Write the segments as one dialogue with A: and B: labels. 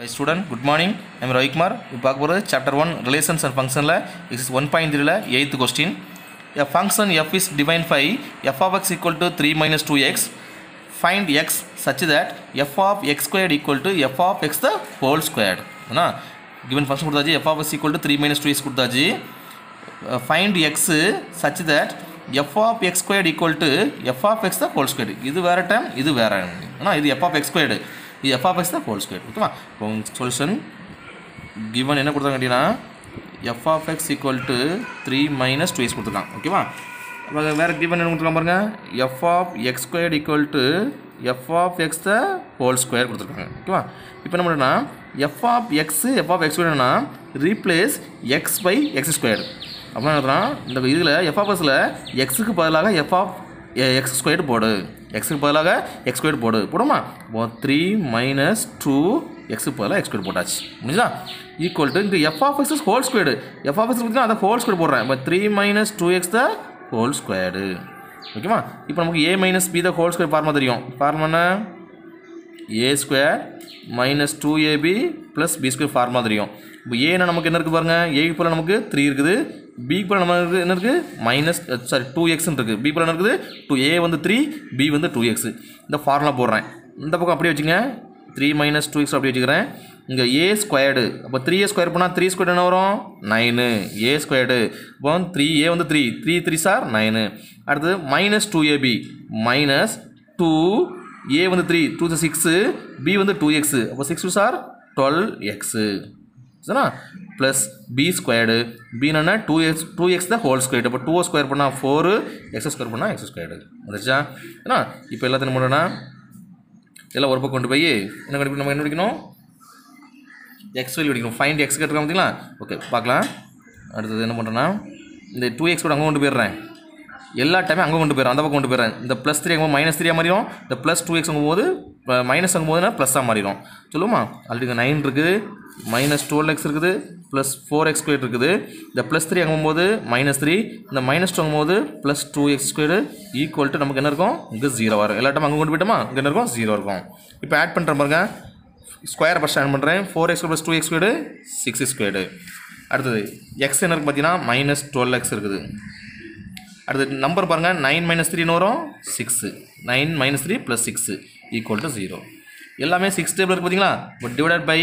A: high student good morning M Ravikumar இப்போ பார்க்க போகிறது சாப்டர் ஒன் ரிலேஷன்ஸ் அண்ட் ஃபங்க்ஷனில் இஸ் ஒன் பாயிண்ட் த்ரீல eight question a function f is defined by f of x equal to three minus two x find x such that f of x squared equal to f of x the whole squared ஏன்னா given function கொடுத்தாச்சு f of x equal to three minus two x கொடுத்தாச்சு find x such that f of x squared equal to f of x the whole squared இது வேறு time இது வேறு ஆனால் இது f of x squared இது f of x தான் whole square ஓகேவா இப்போ சொல்யூஷன் கிவன் என்ன கொடுத்தாங்க அப்படின்னா f of x equal to three minus two x கொடுத்துருக்காங்க ஓகேவா வேறு கிவன் என்ன கொடுத்துருக்காங்க பாருங்கள் f of x square equal to f of x the whole square கொடுத்துருக்காங்க ஓகேவா இப்போ என்ன பண்ணுறோன்னா F of x f of x என்னன்னா replace x by x square அப்படின்னா இந்த இதில் எஃப் ஆஃப் எக்ஸில் எக்ஸுக்கு பதிலாக எஃப் ஆஃப் எக்ஸ் ஸ்கொயர் போடு எக்ஸுக்கு பதிலாக எக்ஸ் ஸ்கொயர் போடு போடுமா ஓ த்ரீ மைனஸ் டூ எக்ஸுக்கு பதிலாக எக்ஸ் போட்டாச்சு முடிஞ்சா ஈக்குவல் டு இங்கே f of x whole squared f of x அதை ஹோல் ஸ்கொயர் போடுறேன் இப்போ three minus two x the whole squared ஓகேவா இப்போ நமக்கு A minus B the whole square formula தெரியும் ஃபார்மானா A square minus two AB plus B square formula தெரியும் இப்போ ஏன்னா நமக்கு என்ன இருக்குது பாருங்கள் ஏக்கு போல் நமக்கு த்ரீ இருக்குது பி கூட நம்ம என்ன இருக்குது மைனஸ் சாரி டூ எக்ஸ்னு இருக்குது பி என்ன இருக்குது டூ ஏ வந்து த்ரீ பி வந்து டூ எக்ஸ் இந்த ஃபார்முலா போடுறேன் இந்த பக்கம் அப்படியே வச்சுங்க த்ரீ மைனஸ் டூ எக்ஸ் அப்படி வச்சுக்கிறேன் இங்கே ஏ ஸ்கொயர்டு அப்போ த்ரீ ஏ ஸ்கொயர் போனால் த்ரீ ஸ்கொயர் என்ன வரும் நைனு ஏ ஸ்கொயர்டு இப்போ வந்து த்ரீ ஏ வந்து three three three sir nine அடுத்தது minus two AB minus two A வந்து த்ரீ டூ சிக்ஸு பி வந்து டூ எக்ஸு அப்போ six two sir twelve x சரிண்ணா ப்ளஸ் பி ஸ்கொயர்டு பின்னா டூ எக்ஸ் டூ எக்ஸ் தான் whole squared இப்போ two square பண்ணால் four x square பண்ணால் x squared வந்துச்சா ஏன்னா இப்போ எல்லாத்தையும் பண்ணுன்னா எல்லாம் ஒரு பக்கம் கொண்டு போய் என்ன கண்டுபிடிக்கணும் நம்ம என்ன பிடிக்கணும் எக்ஸ் வேல்யூ பிடிக்கணும் ஃபைன் எக்ஸ் கேட்டுருக்கோம் பார்த்தீங்களா ஓகே பார்க்கலாம் அடுத்தது என்ன பண்ணுறேன்னா இந்த டூ எக்ஸ் கூட அங்கே கொண்டு போயிடுறேன் எல்லா டைமே அங்கே கொண்டு போயிடும் அந்த பக்கம் கொண்டு போயிடுறேன் இந்த ப்ளஸ் த்ரீ ஆகும்போது மைனஸ் த்ரீயாக மாறிடும் இந்த ப்ளஸ் டூ எக்ஸ் ஆகும்போது மைனஸ் ஆகும்போதுனா ப்ளஸ்ஸாக மாறிடும் சொல்லுமா ஆல்ரெடி நைன் இருக்குது மைனஸ் டுவெல் எக்ஸ் இருக்குது ப்ளஸ் ஃபோர் எக்ஸ் ஸ்கொயர் இருக்குது இந்த ப்ளஸ் த்ரீ ஆகும்போது மைனஸ் த்ரீ இந்த மைனஸ் டூ ஆகும்போது plus two x square equal to நமக்கு என்ன இருக்கும் இங்கே ஜீரோ வரும் எல்லா டைம் அங்கே கொண்டு போயிட்டோமா இங்கே என்ன இருக்கும் ஜீரோ இருக்கும் இப்போ ஆட் பண்ணுற பாருங்க ஸ்கொயர் ஃபஸ்ட் ஆட் பண்ணுறேன் four x plus two x square six squared அடுத்தது எக்ஸ் என்ன இருக்குது பார்த்தீங்கன்னா மைனஸ் டுவெல் எக்ஸ் இருக்குது அடுத்து நம்பர் பாருங்கள் நைன் மைனஸ் த்ரீன்னு வரும் six nine minus three plus six equal to zero எல்லாமே சிக்ஸ் டேபிள் இருக்குது பார்த்தீங்களா பட் டிவைட் பை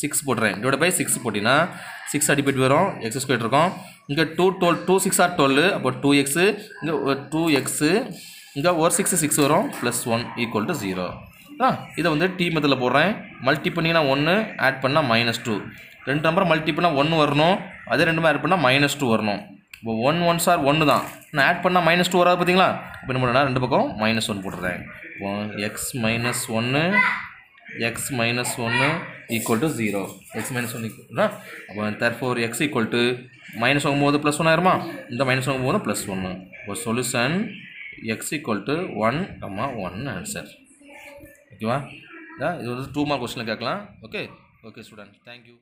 A: சிக்ஸ் போடுறேன் டிவைட் பை சிக்ஸ் போட்டிங்கன்னா சிக்ஸ் அடிப்பட்டு வரும் எக்ஸ் ஸ்கொயர் இருக்கும் இங்கே two twelve two six or twelve அப்போ டூ எக்ஸு இங்கே டூ எக்ஸு இங்கே ஒரு சிக்ஸ் சிக்ஸ் வரும் plus one equal to zero ஆ இதை வந்து டி மெத்தில் போடுறேன் மல்டி பண்ணிங்கன்னா ஒன்று ஆட் பண்ணால் மைனஸ் டூ ரெண்டு நம்பர் மல்டி பண்ணால் ஒன்று வரணும் அதே ரெண்டுமே ஆட் பண்ணால் மைனஸ் டூ வரணும் இப்போ ஒன் ஒன் சார் ஒன்று தான் நான் ஆட் பண்ணால் மைனஸ் டூ வராது பார்த்தீங்களா இப்போ என்ன ரெண்டு பக்கம் மைனஸ் ஒன் போட்டுறேன் ஒன் எக்ஸ் மைனஸ் ஒன்று எக்ஸ் மைனஸ் ஒன்று equal to zero x minus one ஈக்குவல்னா அப்போ therefore x equal to minus வாங்கும்போது ப்ளஸ் ஒன் ஆயிருமா இந்த மைனஸ் வாங்கும்போது ப்ளஸ் ஒன்று இப்போ solution x equal to one அம்மா ஒன் ஆன்சர் ஓகேவா இது வந்து டூ மார்க் கொஸ்டினில் கேட்கலாம் ஓகே ஓகே ஸ்டூடெண்ட் தேங்க்யூ